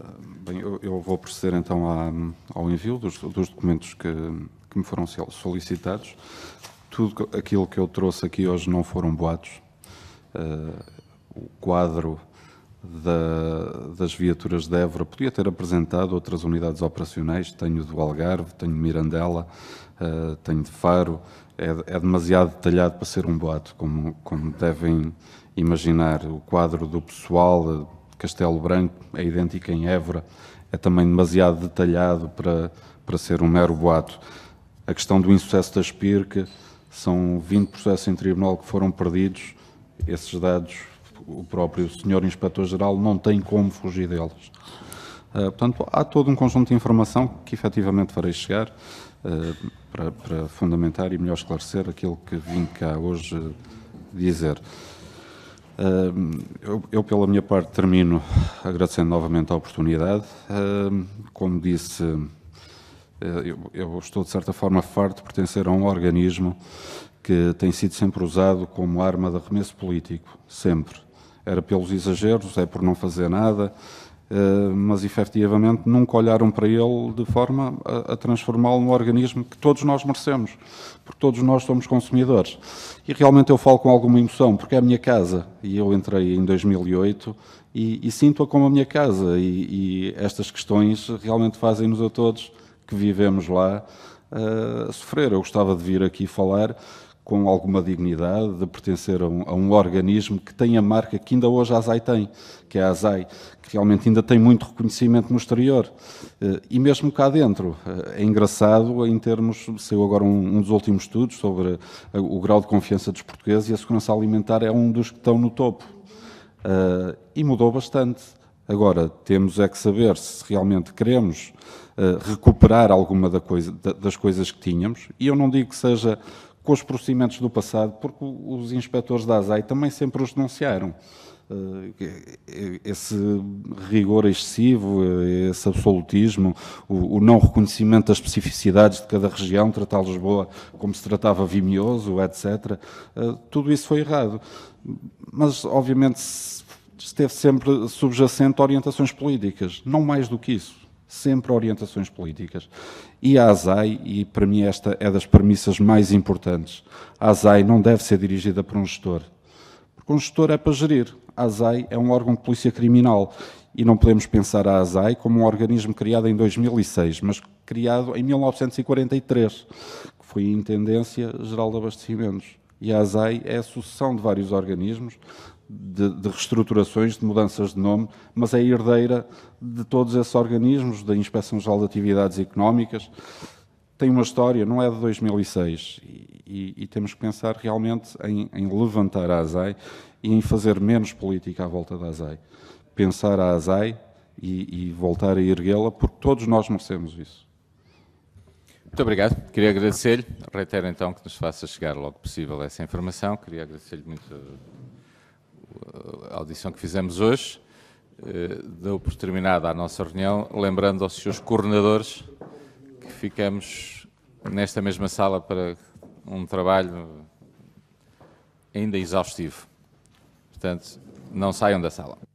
Ah, bem, eu, eu, vou proceder então à, ao envio dos, dos documentos que, que, me foram solicitados. Tudo aquilo que eu trouxe aqui hoje não foram boatos. Uh, o quadro da, das viaturas de Évora podia ter apresentado outras unidades operacionais. Tenho do Algarve, tenho Mirandela, uh, tenho de Faro. É, é, demasiado detalhado para ser um boato, como, como devem imaginar. O quadro do pessoal Castelo Branco, é idêntico em Évora, é também demasiado detalhado para, para ser um mero boato. A questão do insucesso da Spirca, são 20 processos em tribunal que foram perdidos, esses dados o próprio senhor inspetor-geral não tem como fugir deles. Uh, portanto, há todo um conjunto de informação que efetivamente farei chegar uh, para, para, fundamentar e melhor esclarecer aquilo que vim cá hoje dizer. Eu, eu, pela minha parte, termino agradecendo novamente a oportunidade. Como disse, eh, eu, eu estou, de certa forma, farto de pertencer a um organismo que tem sido sempre usado como arma de arremesso político, sempre. Era pelos exageros, é por não fazer nada, eh, mas efetivamente nunca olharam para ele de forma a, a transformá-lo num organismo que todos nós merecemos, porque todos nós somos consumidores. E realmente eu falo com alguma emoção, porque é a minha casa, e eu entrei em 2008 e, e sinto-a como a minha casa, e, e estas questões realmente fazem-nos a todos que vivemos lá eh, sofrer. Eu gostava de vir aqui falar com alguma dignidade de pertencer a um, a um, organismo que tem a marca que ainda hoje a ASAI tem, que é a ASAI, que realmente ainda tem muito reconhecimento no exterior. Eh, e mesmo cá dentro, eh, é engraçado em termos, saiu agora um, um dos últimos estudos sobre eh, o grau de confiança dos portugueses e a segurança alimentar é um dos que estão no topo. E mudou bastante. Agora, temos é que saber se realmente queremos recuperar alguma das coisas que tínhamos, e eu não digo que seja com os procedimentos do passado, porque os inspectores da ASAI também sempre os denunciaram. Eh, esse rigor excessivo, eh, esse absolutismo, o não reconhecimento das especificidades de cada região, tratar Lisboa como se tratava Vimioso, etc. Eh, tudo isso foi errado. Mas, obviamente, esteve sempre subjacente a orientações políticas, não mais do que isso sempre orientações políticas. E a ASAI, e para mim esta é das premissas mais importantes, a ASAI não deve ser dirigida por um gestor, porque um gestor é para gerir. A ASAI é um órgão de polícia criminal e não podemos pensar a ASAI como um organismo criado em 2006, mas criado em 1943, que foi a Intendência Geral de Abastecimentos e a ASAI é a sucessão de vários organismos, de, de, reestruturações, de mudanças de nome, mas é herdeira de todos esses organismos, da Inspeção Geral de Atividades Económicas. Tem uma história, não é de 2006, e, e temos que pensar realmente em, em levantar a ASAI e em fazer menos política à volta da ASAI. Pensar a ASAI e, e voltar a erguê-la, porque todos nós merecemos isso. Muito obrigado. Queria agradecer-lhe. Reitero então que nos faça chegar logo possível essa informação. Queria agradecer-lhe muito uh, a audição que fizemos hoje. Uh, Deu por terminada a nossa reunião, lembrando aos seus coordenadores que ficamos nesta mesma sala para um trabalho ainda exaustivo. Portanto, não saiam da sala.